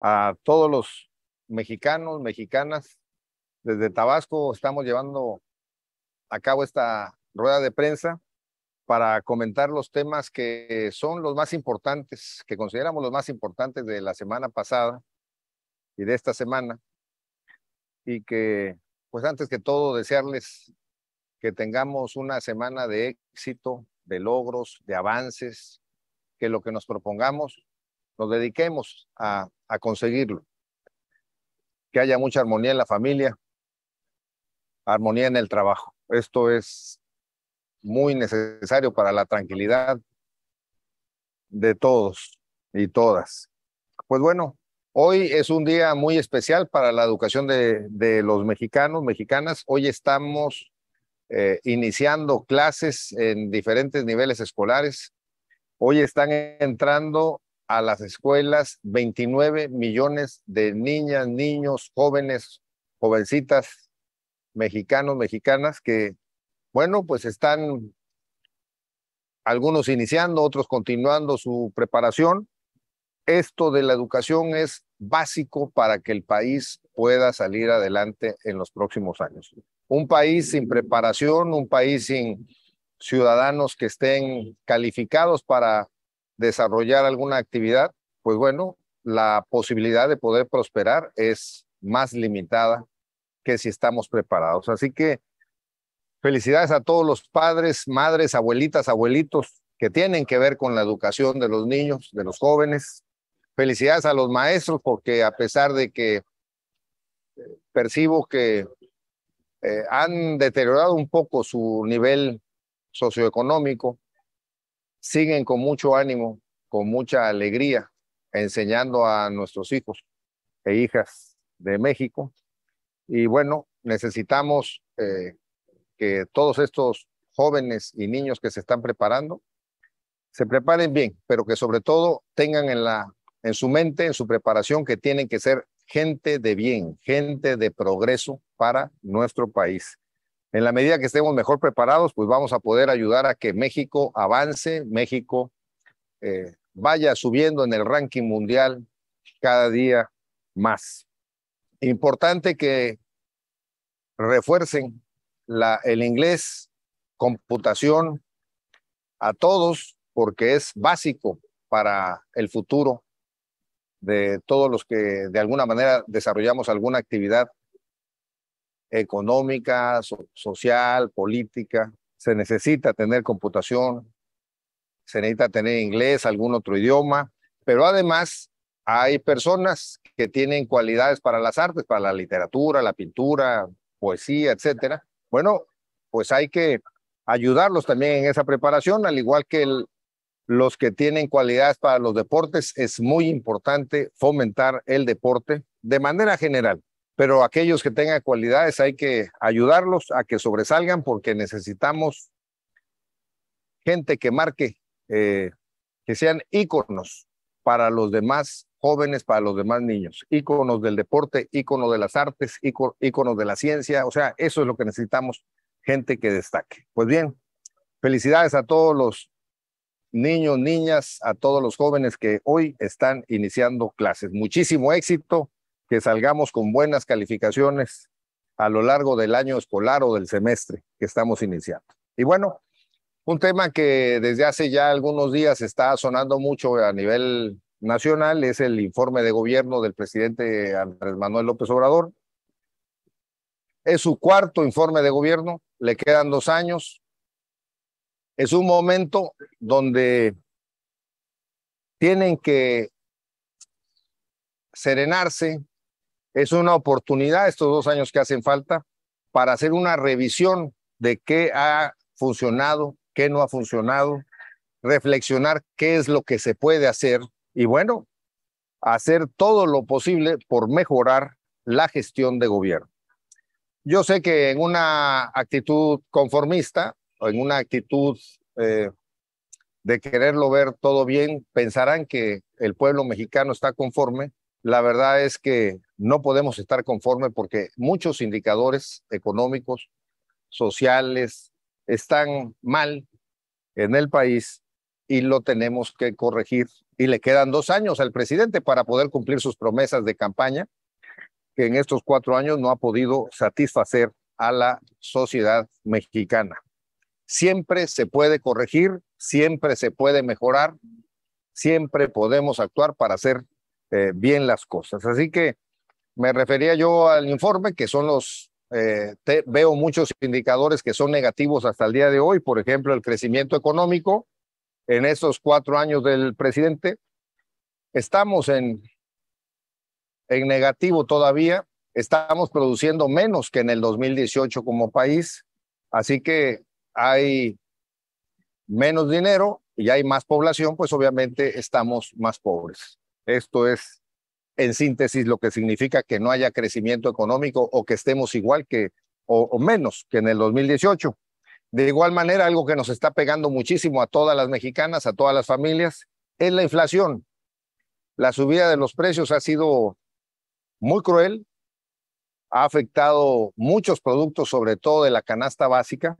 a todos los mexicanos, mexicanas. Desde Tabasco estamos llevando a cabo esta rueda de prensa para comentar los temas que son los más importantes, que consideramos los más importantes de la semana pasada y de esta semana. Y que, pues antes que todo, desearles que tengamos una semana de éxito, de logros, de avances, que lo que nos propongamos nos dediquemos a, conseguirlo. Que haya mucha armonía en la familia, armonía en el trabajo. Esto es muy necesario para la tranquilidad de todos y todas. Pues bueno, hoy es un día muy especial para la educación de, los mexicanos, mexicanas. Hoy estamos eh, iniciando clases en diferentes niveles escolares. Hoy están entrando a las escuelas 29 millones de niñas, niños, jóvenes, jovencitas, mexicanos, mexicanas, que, bueno, pues están algunos iniciando, otros continuando su preparación. Esto de la educación es básico para que el país pueda salir adelante en los próximos años. Un país sin preparación, un país sin ciudadanos que estén calificados para desarrollar alguna actividad, pues bueno, la posibilidad de poder prosperar es más limitada que si estamos preparados. Así que felicidades a todos los padres, madres, abuelitas, abuelitos que tienen que ver con la educación de los niños, de los jóvenes. Felicidades a los maestros porque a pesar de que eh, percibo que eh, han deteriorado un poco su nivel socioeconómico, siguen con mucho ánimo, con mucha alegría, enseñando a nuestros hijos e hijas de México. Y bueno, necesitamos eh, que todos estos jóvenes y niños que se están preparando se preparen bien, pero que sobre todo tengan en, la, en su mente, en su preparación, que tienen que ser gente de bien, gente de progreso para nuestro país. En la medida que estemos mejor preparados, pues vamos a poder ayudar a que México avance, México eh, vaya subiendo en el ranking mundial cada día más. Importante que refuercen el inglés, computación a todos, porque es básico para el futuro de todos los que de alguna manera desarrollamos alguna actividad económica, social, política. Se necesita tener computación, se necesita tener inglés, algún otro idioma, pero además hay personas que tienen cualidades para las artes, para la literatura, la pintura, poesía, etc Bueno, pues hay que ayudarlos también en esa preparación, al igual que los que tienen cualidades para los deportes, es muy importante fomentar el deporte de manera general pero aquellos que tengan cualidades hay que ayudarlos a que sobresalgan porque necesitamos gente que marque, eh, que sean íconos para los demás jóvenes, para los demás niños, íconos del deporte, íconos de las artes, íconos de la ciencia, o sea, eso es lo que necesitamos, gente que destaque. Pues bien, felicidades a todos los niños, niñas, a todos los jóvenes que hoy están iniciando clases. Muchísimo éxito que salgamos con buenas calificaciones a lo largo del año escolar o del semestre que estamos iniciando. Y bueno, un tema que desde hace ya algunos días está sonando mucho a nivel nacional es el informe de gobierno del presidente Andrés Manuel López Obrador. Es su cuarto informe de gobierno, le quedan dos años. Es un momento donde tienen que serenarse, es una oportunidad estos dos años que hacen falta para hacer una revisión de qué ha funcionado, qué no ha funcionado, reflexionar qué es lo que se puede hacer y bueno, hacer todo lo posible por mejorar la gestión de gobierno. Yo sé que en una actitud conformista o en una actitud eh, de quererlo ver todo bien, pensarán que el pueblo mexicano está conforme la verdad es que no podemos estar conforme porque muchos indicadores económicos, sociales, están mal en el país y lo tenemos que corregir. Y le quedan dos años al presidente para poder cumplir sus promesas de campaña, que en estos cuatro años no ha podido satisfacer a la sociedad mexicana. Siempre se puede corregir, siempre se puede mejorar, siempre podemos actuar para hacer eh, bien las cosas. Así que me refería yo al informe, que son los, eh, veo muchos indicadores que son negativos hasta el día de hoy, por ejemplo, el crecimiento económico en esos cuatro años del presidente. Estamos en, en negativo todavía, estamos produciendo menos que en el 2018 como país, así que hay menos dinero y hay más población, pues obviamente estamos más pobres. Esto es, en síntesis, lo que significa que no haya crecimiento económico o que estemos igual que o, menos que en el 2018. De igual manera, algo que nos está pegando muchísimo a todas las mexicanas, a todas las familias, es la inflación. La subida de los precios ha sido muy cruel, ha afectado muchos productos, sobre todo de la canasta básica,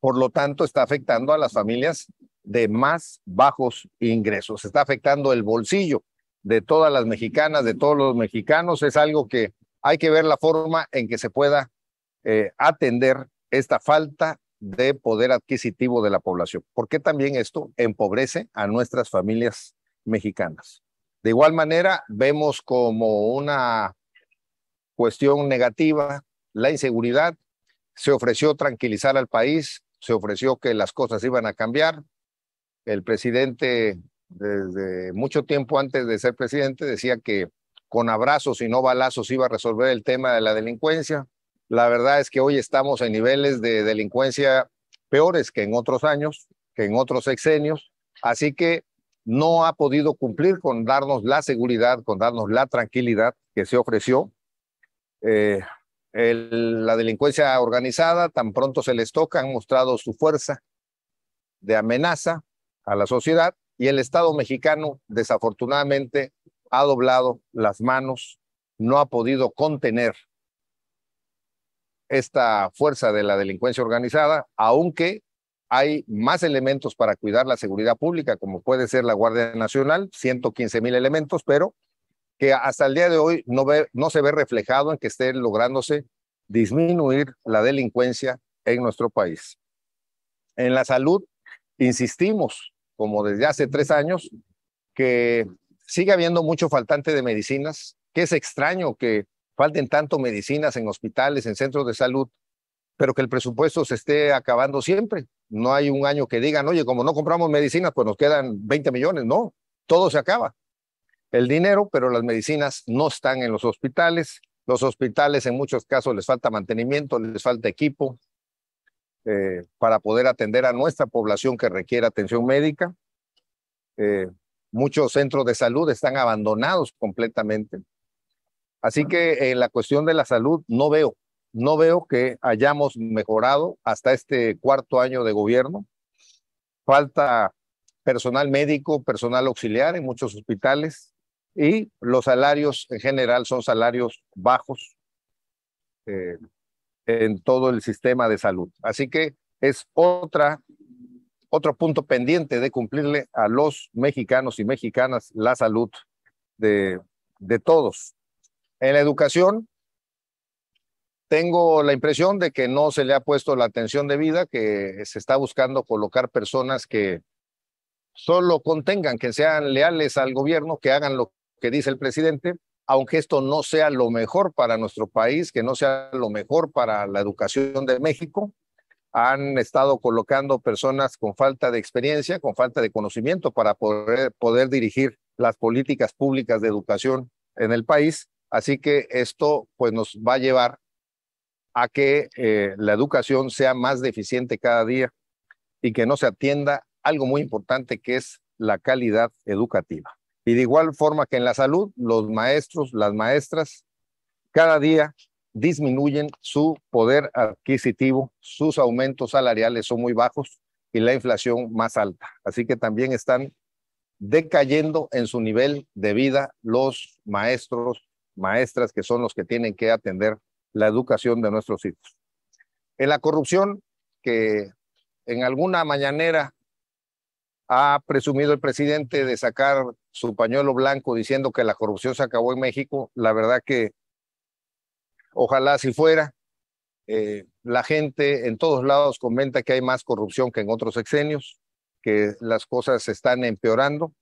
por lo tanto está afectando a las familias de más bajos ingresos, está afectando el bolsillo de todas las mexicanas, de todos los mexicanos. Es algo que hay que ver la forma en que se pueda eh, atender esta falta de poder adquisitivo de la población, porque también esto empobrece a nuestras familias mexicanas. De igual manera, vemos como una cuestión negativa la inseguridad. Se ofreció tranquilizar al país, se ofreció que las cosas iban a cambiar. El presidente desde mucho tiempo antes de ser presidente, decía que con abrazos y no balazos iba a resolver el tema de la delincuencia. La verdad es que hoy estamos en niveles de delincuencia peores que en otros años, que en otros sexenios. Así que no ha podido cumplir con darnos la seguridad, con darnos la tranquilidad que se ofreció. Eh, la delincuencia organizada, tan pronto se les toca, han mostrado su fuerza de amenaza a la sociedad y el Estado mexicano desafortunadamente ha doblado las manos, no ha podido contener esta fuerza de la delincuencia organizada, aunque hay más elementos para cuidar la seguridad pública, como puede ser la Guardia Nacional, 115 mil elementos, pero que hasta el día de hoy no, no se ve reflejado en que esté lográndose disminuir la delincuencia en nuestro país. En la salud, insistimos, como desde hace tres años, que sigue habiendo mucho faltante de medicinas, que es extraño que falten tanto medicinas en hospitales, en centros de salud, pero que el presupuesto se esté acabando siempre. No hay un año que digan, oye, como no compramos medicinas, pues nos quedan 20 millones. No, todo se acaba. El dinero, pero las medicinas no están en los hospitales. Los hospitales en muchos casos les falta mantenimiento, les falta equipo, eh, para poder atender a nuestra población que requiere atención médica. Eh, muchos centros de salud están abandonados completamente. Así que en la cuestión de la salud no veo, no veo que hayamos mejorado hasta este cuarto año de gobierno. Falta personal médico, personal auxiliar en muchos hospitales y los salarios en general son salarios bajos. Eh, en todo el sistema de salud. Así que es otra, otro punto pendiente de cumplirle a los mexicanos y mexicanas la salud de, de todos. En la educación, tengo la impresión de que no se le ha puesto la atención debida, que se está buscando colocar personas que solo contengan, que sean leales al gobierno, que hagan lo que dice el presidente, aunque esto no sea lo mejor para nuestro país, que no sea lo mejor para la educación de México. Han estado colocando personas con falta de experiencia, con falta de conocimiento para poder, dirigir las políticas públicas de educación en el país. Así que esto pues, nos va a llevar a que eh, la educación sea más deficiente cada día y que no se atienda algo muy importante que es la calidad educativa. Y de igual forma que en la salud, los maestros, las maestras, cada día disminuyen su poder adquisitivo, sus aumentos salariales son muy bajos y la inflación más alta. Así que también están decayendo en su nivel de vida los maestros, maestras, que son los que tienen que atender la educación de nuestros hijos. En la corrupción, que en alguna mañanera ha presumido el presidente de sacar su pañuelo blanco diciendo que la corrupción se acabó en México. La verdad que ojalá si fuera. Eh, la gente en todos lados comenta que hay más corrupción que en otros exenios que las cosas se están empeorando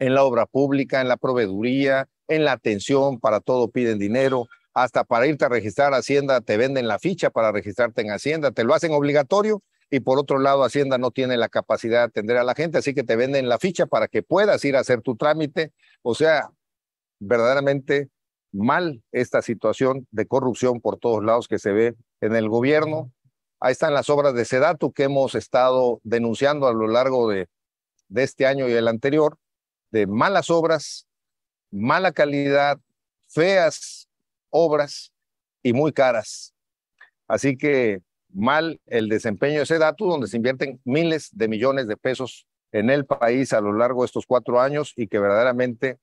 en la obra pública, en la proveeduría, en la atención, para todo piden dinero, hasta para irte a registrar a Hacienda te venden la ficha para registrarte en Hacienda, te lo hacen obligatorio y por otro lado Hacienda no tiene la capacidad de atender a la gente, así que te venden la ficha para que puedas ir a hacer tu trámite. O sea, verdaderamente mal esta situación de corrupción por todos lados que se ve en el gobierno. Ahí están las obras de Sedatu que hemos estado denunciando a lo largo de, de este año y el anterior, de malas obras, mala calidad, feas obras y muy caras. Así que mal el desempeño de ese dato, donde se invierten miles de millones de pesos en el país a lo largo de estos cuatro años y que verdaderamente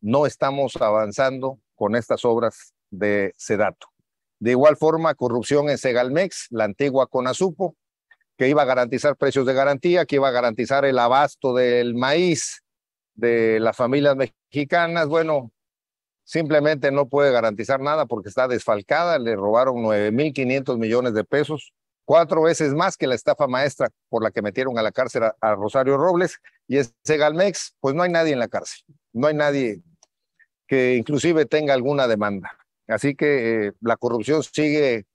no estamos avanzando con estas obras de Sedatu. De igual forma, corrupción en Segalmex, la antigua Conasupo, que iba a garantizar precios de garantía, que iba a garantizar el abasto del maíz de las familias mexicanas. Bueno, simplemente no puede garantizar nada porque está desfalcada, le robaron 9.500 millones de pesos, cuatro veces más que la estafa maestra por la que metieron a la cárcel a, Rosario Robles y ese Galmex, pues no hay nadie en la cárcel, no hay nadie que inclusive tenga alguna demanda. Así que eh, la corrupción sigue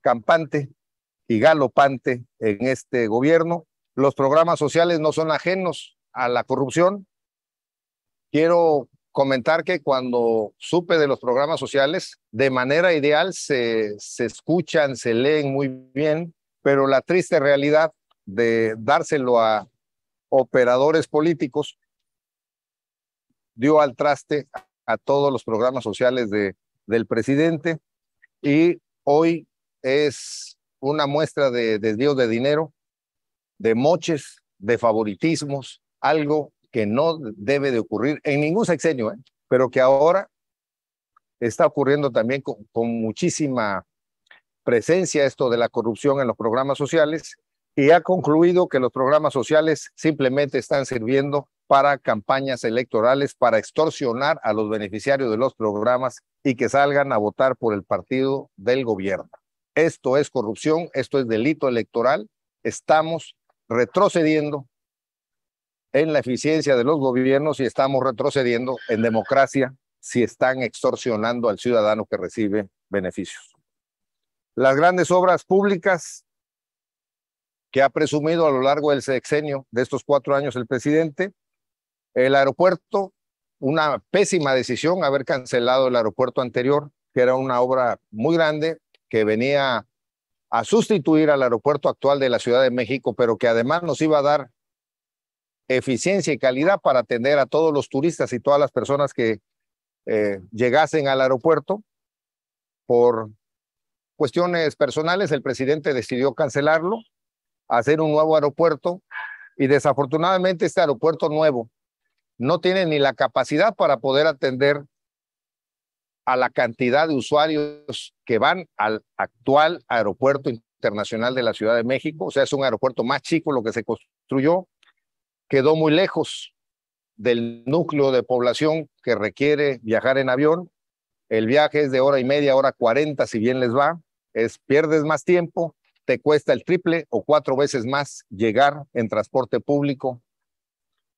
campante y galopante en este gobierno. Los programas sociales no son ajenos a la corrupción. Quiero comentar que cuando supe de los programas sociales, de manera ideal se, se escuchan, se leen muy bien, pero la triste realidad de dárselo a operadores políticos dio al traste a todos los programas sociales de, del presidente y hoy es una muestra de desvío de dinero, de moches, de favoritismos, algo que no debe de ocurrir en ningún sexenio, ¿eh? pero que ahora está ocurriendo también con muchísima presencia esto de la corrupción en los programas sociales y ha concluido que los programas sociales simplemente están sirviendo para campañas electorales, para extorsionar a los beneficiarios de los programas y que salgan a votar por el partido del gobierno. Esto es corrupción, esto es delito electoral. Estamos retrocediendo en la eficiencia de los gobiernos y estamos retrocediendo en democracia si están extorsionando al ciudadano que recibe beneficios. Las grandes obras públicas que ha presumido a lo largo del sexenio de estos cuatro años el presidente, el aeropuerto, una pésima decisión haber cancelado el aeropuerto anterior, que era una obra muy grande que venía a sustituir al aeropuerto actual de la Ciudad de México, pero que además nos iba a dar eficiencia y calidad para atender a todos los turistas y todas las personas que eh, llegasen al aeropuerto. Por cuestiones personales, el presidente decidió cancelarlo, hacer un nuevo aeropuerto y desafortunadamente este aeropuerto nuevo no tiene ni la capacidad para poder atender a la cantidad de usuarios que van al actual aeropuerto internacional de la Ciudad de México. O sea, es un aeropuerto más chico lo que se construyó quedó muy lejos del núcleo de población que requiere viajar en avión. El viaje es de hora y media, hora cuarenta, si bien les va. Es pierdes más tiempo, te cuesta el triple o cuatro veces más llegar en transporte público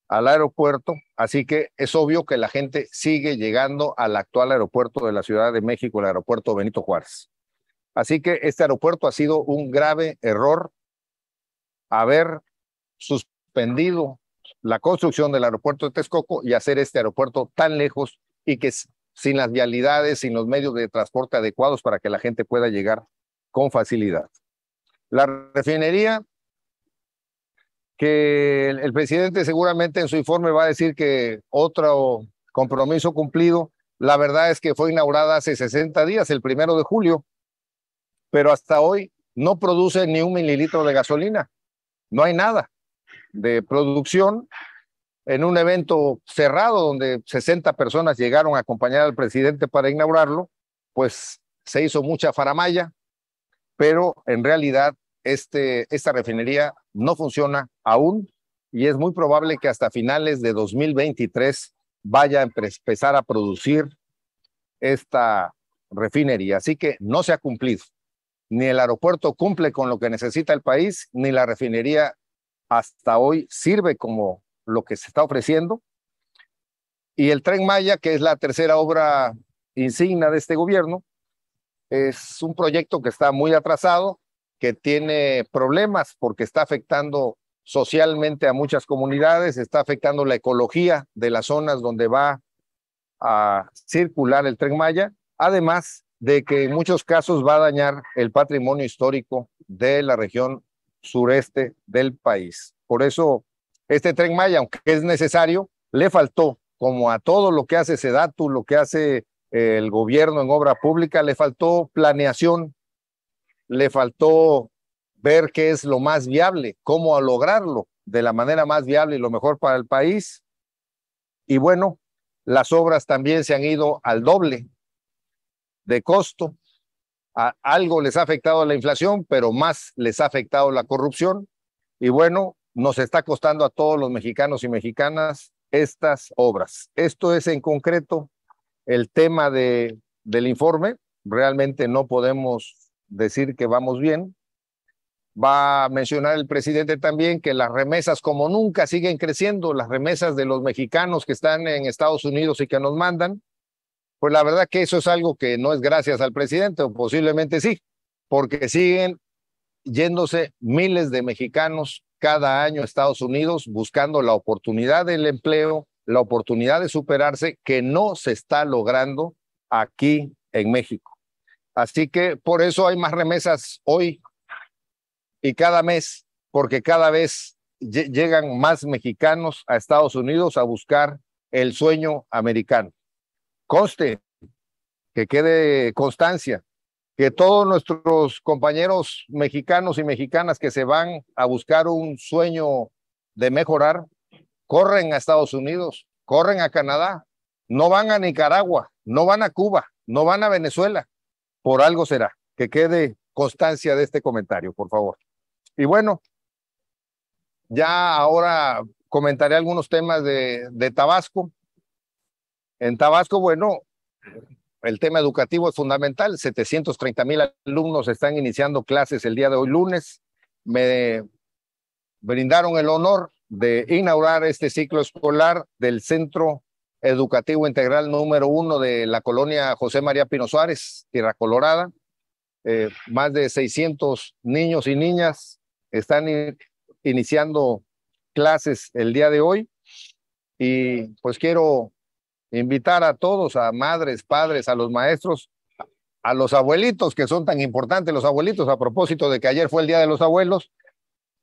al aeropuerto. Así que es obvio que la gente sigue llegando al actual aeropuerto de la Ciudad de México, el aeropuerto Benito Juárez. Así que este aeropuerto ha sido un grave error haber suspendido la construcción del aeropuerto de Texcoco y hacer este aeropuerto tan lejos y que sin las vialidades, sin los medios de transporte adecuados para que la gente pueda llegar con facilidad. La refinería, que el, presidente seguramente en su informe va a decir que otro compromiso cumplido, la verdad es que fue inaugurada hace 60 días, el primero de julio, pero hasta hoy no produce ni un mililitro de gasolina, no hay nada de producción en un evento cerrado donde 60 personas llegaron a acompañar al presidente para inaugurarlo, pues se hizo mucha faramaya, pero en realidad este, esta refinería no funciona aún y es muy probable que hasta finales de 2023 vaya a empezar a producir esta refinería. Así que no se ha cumplido. Ni el aeropuerto cumple con lo que necesita el país, ni la refinería hasta hoy sirve como lo que se está ofreciendo. Y el tren Maya, que es la tercera obra insignia de este gobierno, es un proyecto que está muy atrasado, que tiene problemas porque está afectando socialmente a muchas comunidades, está afectando la ecología de las zonas donde va a circular el tren Maya, además de que en muchos casos va a dañar el patrimonio histórico de la región sureste del país. Por eso, este tren Maya, aunque es necesario, le faltó, como a todo lo que hace Sedatu, lo que hace eh, el gobierno en obra pública, le faltó planeación, le faltó ver qué es lo más viable, cómo lograrlo de la manera más viable y lo mejor para el país. Y bueno, las obras también se han ido al doble de costo algo les ha afectado la inflación, pero más les ha afectado la corrupción. Y bueno, nos está costando a todos los mexicanos y mexicanas estas obras. Esto es en concreto el tema de, del informe. Realmente no podemos decir que vamos bien. Va a mencionar el presidente también que las remesas, como nunca, siguen creciendo, las remesas de los mexicanos que están en Estados Unidos y que nos mandan pues la verdad que eso es algo que no es gracias al presidente, o posiblemente sí, porque siguen yéndose miles de mexicanos cada año a Estados Unidos buscando la oportunidad del empleo, la oportunidad de superarse que no se está logrando aquí en México. Así que por eso hay más remesas hoy y cada mes, porque cada vez llegan más mexicanos a Estados Unidos a buscar el sueño americano. Conste, que quede constancia, que todos nuestros compañeros mexicanos y mexicanas que se van a buscar un sueño de mejorar, corren a Estados Unidos, corren a Canadá, no van a Nicaragua, no van a Cuba, no van a Venezuela. Por algo será. Que quede constancia de este comentario, por favor. Y bueno, ya ahora comentaré algunos temas de, de Tabasco. En Tabasco, bueno, el tema educativo es fundamental. 730 mil alumnos están iniciando clases el día de hoy, lunes. Me brindaron el honor de inaugurar este ciclo escolar del Centro Educativo Integral número uno de la colonia José María Pino Suárez, Tierra Colorada. Eh, más de 600 niños y niñas están iniciando clases el día de hoy. Y pues quiero invitar a todos, a madres, padres, a los maestros, a los abuelitos, que son tan importantes los abuelitos, a propósito de que ayer fue el Día de los Abuelos,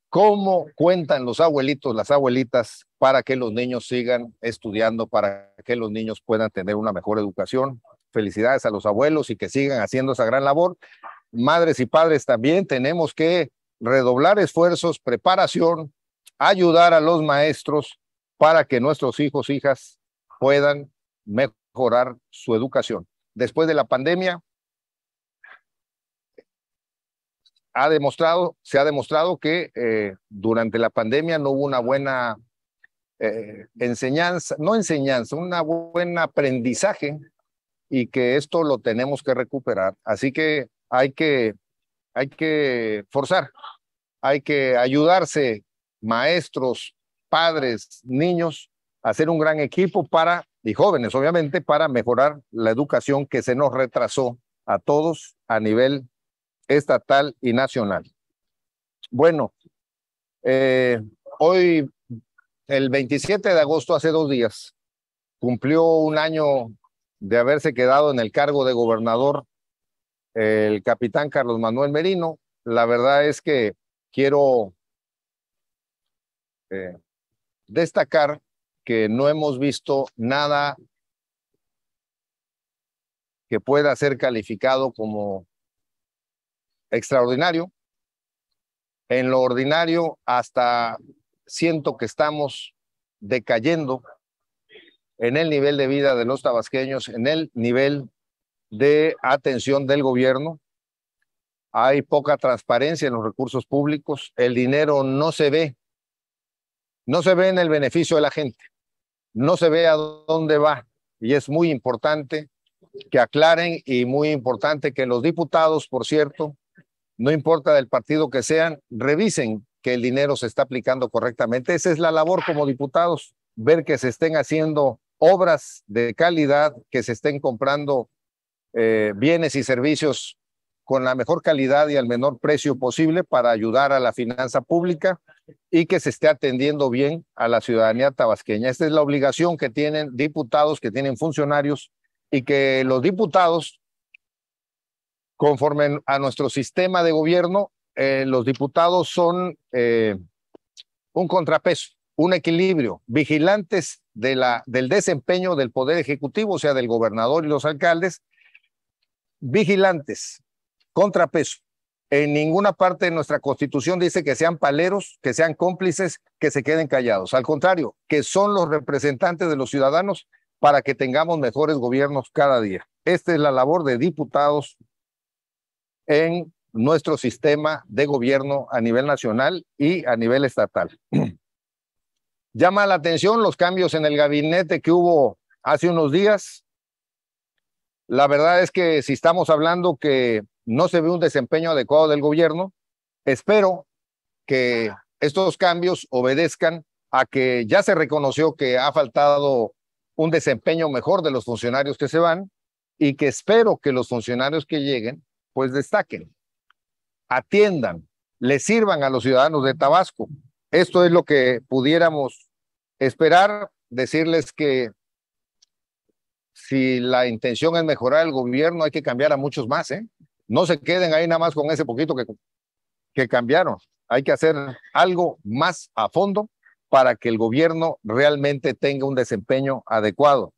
cómo cuentan los abuelitos, las abuelitas, para que los niños sigan estudiando, para que los niños puedan tener una mejor educación. Felicidades a los abuelos y que sigan haciendo esa gran labor. Madres y padres también tenemos que redoblar esfuerzos, preparación, ayudar a los maestros para que nuestros hijos, hijas puedan mejorar su educación. Después de la pandemia, ha demostrado, se ha demostrado que eh, durante la pandemia no hubo una buena eh, enseñanza, no enseñanza, un buen aprendizaje y que esto lo tenemos que recuperar. Así que hay que, hay que forzar, hay que ayudarse maestros, padres, niños, hacer un gran equipo para y jóvenes, obviamente, para mejorar la educación que se nos retrasó a todos a nivel estatal y nacional. Bueno, eh, hoy, el 27 de agosto, hace dos días, cumplió un año de haberse quedado en el cargo de gobernador el capitán Carlos Manuel Merino. La verdad es que quiero eh, destacar que no hemos visto nada que pueda ser calificado como extraordinario. En lo ordinario, hasta siento que estamos decayendo en el nivel de vida de los tabasqueños, en el nivel de atención del gobierno. Hay poca transparencia en los recursos públicos, el dinero no se ve, no se ve en el beneficio de la gente no se ve a dónde va. Y es muy importante que aclaren y muy importante que los diputados, por cierto, no importa del partido que sean, revisen que el dinero se está aplicando correctamente. Esa es la labor como diputados, ver que se estén haciendo obras de calidad, que se estén comprando eh, bienes y servicios con la mejor calidad y al menor precio posible para ayudar a la finanza pública y que se esté atendiendo bien a la ciudadanía tabasqueña. Esta es la obligación que tienen diputados, que tienen funcionarios y que los diputados, conforme a nuestro sistema de gobierno, eh, los diputados son eh, un contrapeso, un equilibrio, vigilantes de la, del desempeño del Poder Ejecutivo, o sea, del gobernador y los alcaldes, vigilantes, contrapeso en ninguna parte de nuestra constitución dice que sean paleros, que sean cómplices, que se queden callados. Al contrario, que son los representantes de los ciudadanos para que tengamos mejores gobiernos cada día. Esta es la labor de diputados en nuestro sistema de gobierno a nivel nacional y a nivel estatal. Llama la atención los cambios en el gabinete que hubo hace unos días. La verdad es que si estamos hablando que no se ve un desempeño adecuado del gobierno. Espero que estos cambios obedezcan a que ya se reconoció que ha faltado un desempeño mejor de los funcionarios que se van y que espero que los funcionarios que lleguen pues destaquen, atiendan, le sirvan a los ciudadanos de Tabasco. Esto es lo que pudiéramos esperar, decirles que si la intención es mejorar el gobierno hay que cambiar a muchos más, ¿eh? No se queden ahí nada más con ese poquito que, que cambiaron. Hay que hacer algo más a fondo para que el gobierno realmente tenga un desempeño adecuado.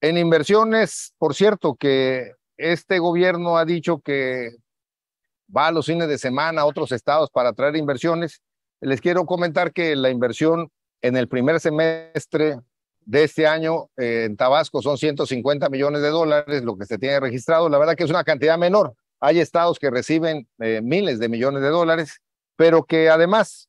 En inversiones, por cierto, que este gobierno ha dicho que va a los fines de semana a otros estados para traer inversiones. Les quiero comentar que la inversión en el primer semestre de este año eh, en Tabasco son 150 millones de dólares lo que se tiene registrado. La verdad que es una cantidad menor. Hay estados que reciben eh, miles de millones de dólares, pero que además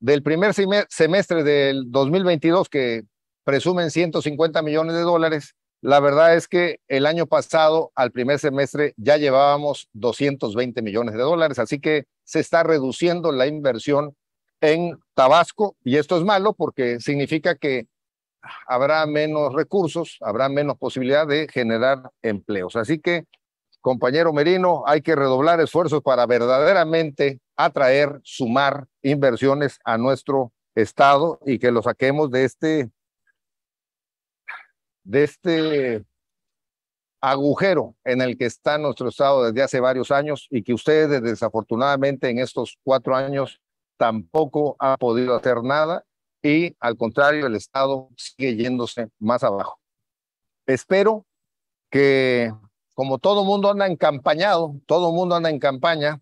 del primer semestre del 2022 que presumen 150 millones de dólares, la verdad es que el año pasado al primer semestre ya llevábamos 220 millones de dólares, así que se está reduciendo la inversión en Tabasco y esto es malo porque significa que habrá menos recursos, habrá menos posibilidad de generar empleos. Así que, compañero Merino, hay que redoblar esfuerzos para verdaderamente atraer, sumar inversiones a nuestro estado y que lo saquemos de este de este agujero en el que está nuestro estado desde hace varios años y que ustedes desafortunadamente en estos cuatro años tampoco han podido hacer nada y al contrario, el Estado sigue yéndose más abajo. Espero que, como todo mundo anda encampañado, todo mundo anda en campaña,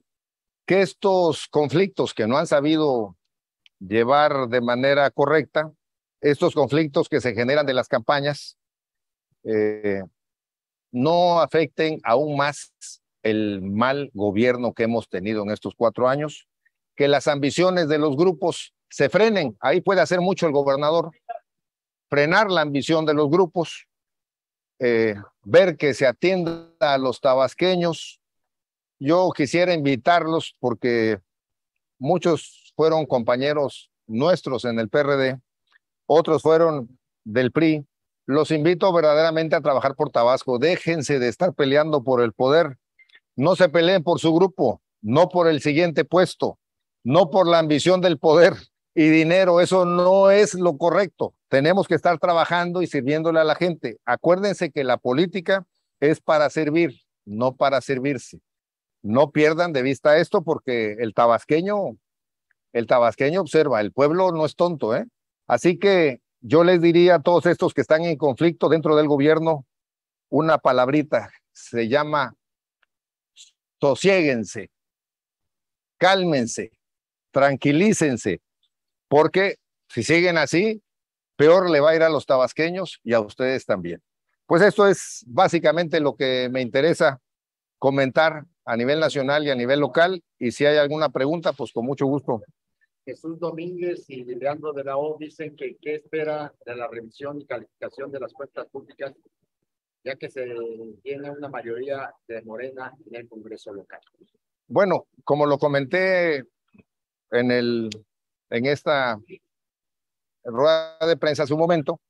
que estos conflictos que no han sabido llevar de manera correcta, estos conflictos que se generan de las campañas, eh, no afecten aún más el mal gobierno que hemos tenido en estos cuatro años, que las ambiciones de los grupos se frenen. Ahí puede hacer mucho el gobernador, frenar la ambición de los grupos, eh, ver que se atienda a los tabasqueños. Yo quisiera invitarlos porque muchos fueron compañeros nuestros en el PRD, otros fueron del PRI. Los invito verdaderamente a trabajar por Tabasco. Déjense de estar peleando por el poder. No se peleen por su grupo, no por el siguiente puesto, no por la ambición del poder y dinero, eso no es lo correcto. Tenemos que estar trabajando y sirviéndole a la gente. Acuérdense que la política es para servir, no para servirse. No pierdan de vista esto porque el tabasqueño, el tabasqueño observa, el pueblo no es tonto, ¿eh? Así que yo les diría a todos estos que están en conflicto dentro del gobierno una palabrita, se llama sosiéguense, cálmense, tranquilícense, porque si siguen así, peor le va a ir a los tabasqueños y a ustedes también. Pues esto es básicamente lo que me interesa comentar a nivel nacional y a nivel local. Y si hay alguna pregunta, pues con mucho gusto. Jesús Domínguez y Leandro de la O dicen que qué espera de la revisión y calificación de las cuentas públicas, ya que se tiene una mayoría de Morena en el Congreso local. Bueno, como lo comenté en el en esta rueda de prensa hace un momento,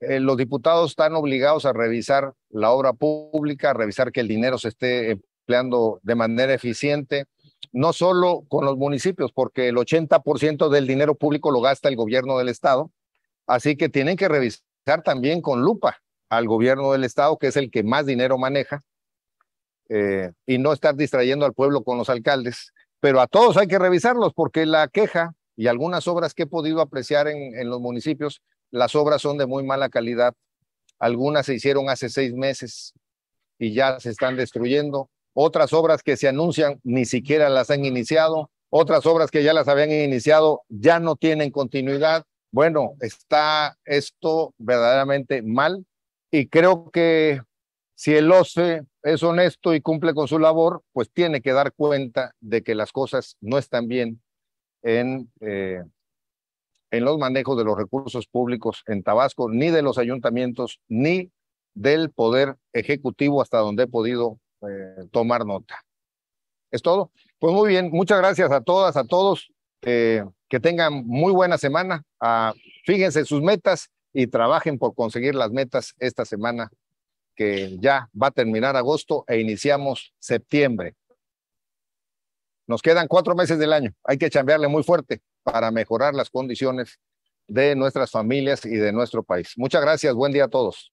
eh, los diputados están obligados a revisar la obra pública, a revisar que el dinero se esté empleando de manera eficiente, no solo con los municipios, porque el 80% del dinero público lo gasta el gobierno del Estado, así que tienen que revisar también con lupa al gobierno del Estado, que es el que más dinero maneja, eh, y no estar distrayendo al pueblo con los alcaldes. Pero a todos hay que revisarlos porque la queja y algunas obras que he podido apreciar en, los municipios, las obras son de muy mala calidad. Algunas se hicieron hace seis meses y ya se están destruyendo. Otras obras que se anuncian ni siquiera las han iniciado. Otras obras que ya las habían iniciado ya no tienen continuidad. Bueno, está esto verdaderamente mal y creo que si el OCE es honesto y cumple con su labor, pues tiene que dar cuenta de que las cosas no están bien eh, en, los manejos de los recursos públicos en Tabasco, ni de los ayuntamientos, ni del Poder Ejecutivo, hasta donde he podido eh, tomar nota. ¿Es todo? Pues muy bien, muchas gracias a todas, a todos. Eh, que tengan muy buena semana. Ah, fíjense sus metas y trabajen por conseguir las metas esta semana que ya va a terminar agosto e iniciamos septiembre. Nos quedan cuatro meses del año. Hay que chambearle muy fuerte para mejorar las condiciones de nuestras familias y de nuestro país. Muchas gracias. Buen día a todos.